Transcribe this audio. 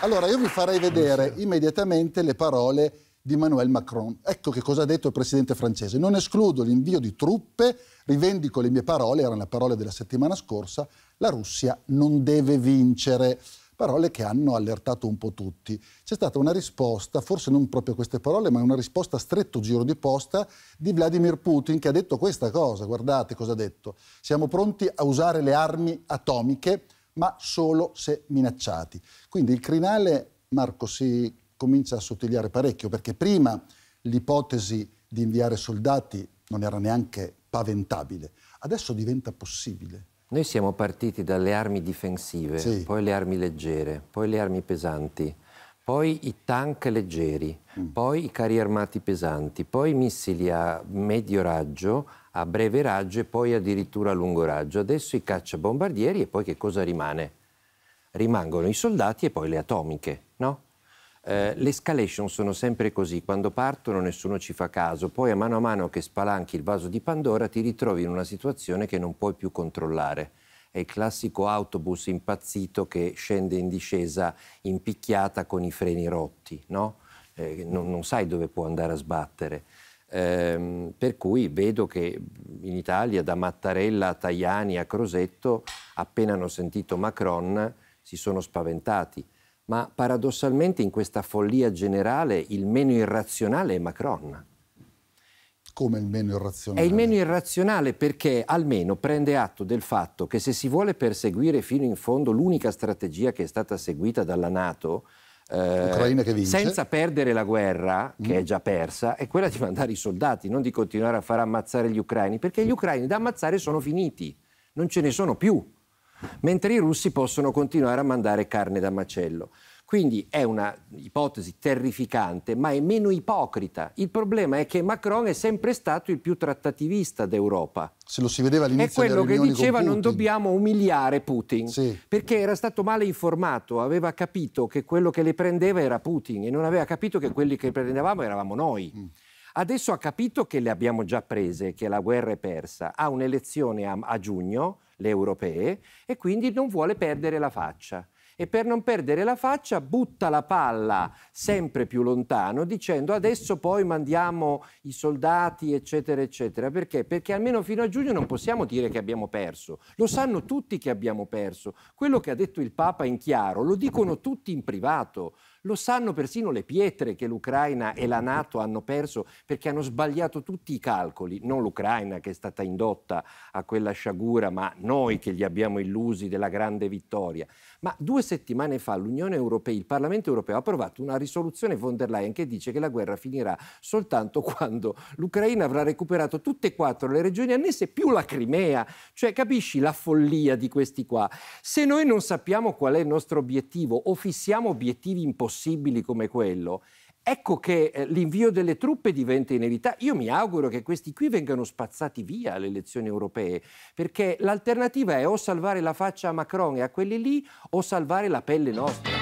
Allora, io vi farei vedere immediatamente le parole di Emmanuel Macron. Ecco che cosa ha detto il presidente francese. Non escludo l'invio di truppe, rivendico le mie parole, erano le parole della settimana scorsa, la Russia non deve vincere. Parole che hanno allertato un po' tutti. C'è stata una risposta, forse non proprio queste parole, ma una risposta a stretto giro di posta di Vladimir Putin che ha detto questa cosa. Guardate cosa ha detto. Siamo pronti a usare le armi atomiche ma solo se minacciati. Quindi il crinale, Marco, si comincia a sottigliare parecchio, perché prima l'ipotesi di inviare soldati non era neanche paventabile, adesso diventa possibile. Noi siamo partiti dalle armi difensive, sì. poi le armi leggere, poi le armi pesanti poi i tank leggeri, mm. poi i carri armati pesanti, poi missili a medio raggio, a breve raggio e poi addirittura a lungo raggio. Adesso i cacciabombardieri e poi che cosa rimane? Rimangono i soldati e poi le atomiche, no? Eh, le escalation sono sempre così, quando partono nessuno ci fa caso, poi a mano a mano che spalanchi il vaso di Pandora ti ritrovi in una situazione che non puoi più controllare è il classico autobus impazzito che scende in discesa in picchiata con i freni rotti, no? eh, non, non, sai dove può andare a sbattere. Eh, per cui vedo che in Italia, da Mattarella a Tajani a Crosetto, appena hanno sentito Macron, si sono spaventati. Ma paradossalmente in questa follia generale il meno irrazionale è Macron. Come il meno irrazionale? È il meno irrazionale perché almeno prende atto del fatto che se si vuole perseguire fino in fondo l'unica strategia che è stata seguita dalla Nato, eh, senza perdere la guerra, che mm. è già persa, è quella di mandare i soldati, non di continuare a far ammazzare gli ucraini, perché gli ucraini da ammazzare sono finiti, non ce ne sono più, mentre i russi possono continuare a mandare carne da macello. Quindi è un'ipotesi terrificante, ma è meno ipocrita. Il problema è che Macron è sempre stato il più trattativista d'Europa. Se lo si vedeva all'inizio È quello che diceva non dobbiamo umiliare Putin, sì. perché era stato male informato, aveva capito che quello che le prendeva era Putin e non aveva capito che quelli che prendevamo eravamo noi. Mm. Adesso ha capito che le abbiamo già prese, che la guerra è persa, ha un'elezione a, a giugno, le europee, e quindi non vuole perdere la faccia e per non perdere la faccia butta la palla sempre più lontano dicendo adesso poi mandiamo i soldati eccetera eccetera. Perché? Perché almeno fino a giugno non possiamo dire che abbiamo perso. Lo sanno tutti che abbiamo perso. Quello che ha detto il Papa in chiaro lo dicono tutti in privato. Lo sanno persino le pietre che l'Ucraina e la Nato hanno perso perché hanno sbagliato tutti i calcoli, non l'Ucraina che è stata indotta a quella sciagura, ma noi che gli abbiamo illusi della grande vittoria. Ma due settimane fa l'Unione Europea, il Parlamento Europeo ha approvato una risoluzione von der Leyen che dice che la guerra finirà soltanto quando l'Ucraina avrà recuperato tutte e quattro le regioni annesse più la Crimea. Cioè, capisci la follia di questi qua? Se noi non sappiamo qual è il nostro obiettivo o fissiamo obiettivi impossibili, possibili come quello, ecco che eh, l'invio delle truppe diventa inevitabile. Io mi auguro che questi qui vengano spazzati via alle elezioni europee, perché l'alternativa è o salvare la faccia a Macron e a quelli lì o salvare la pelle nostra.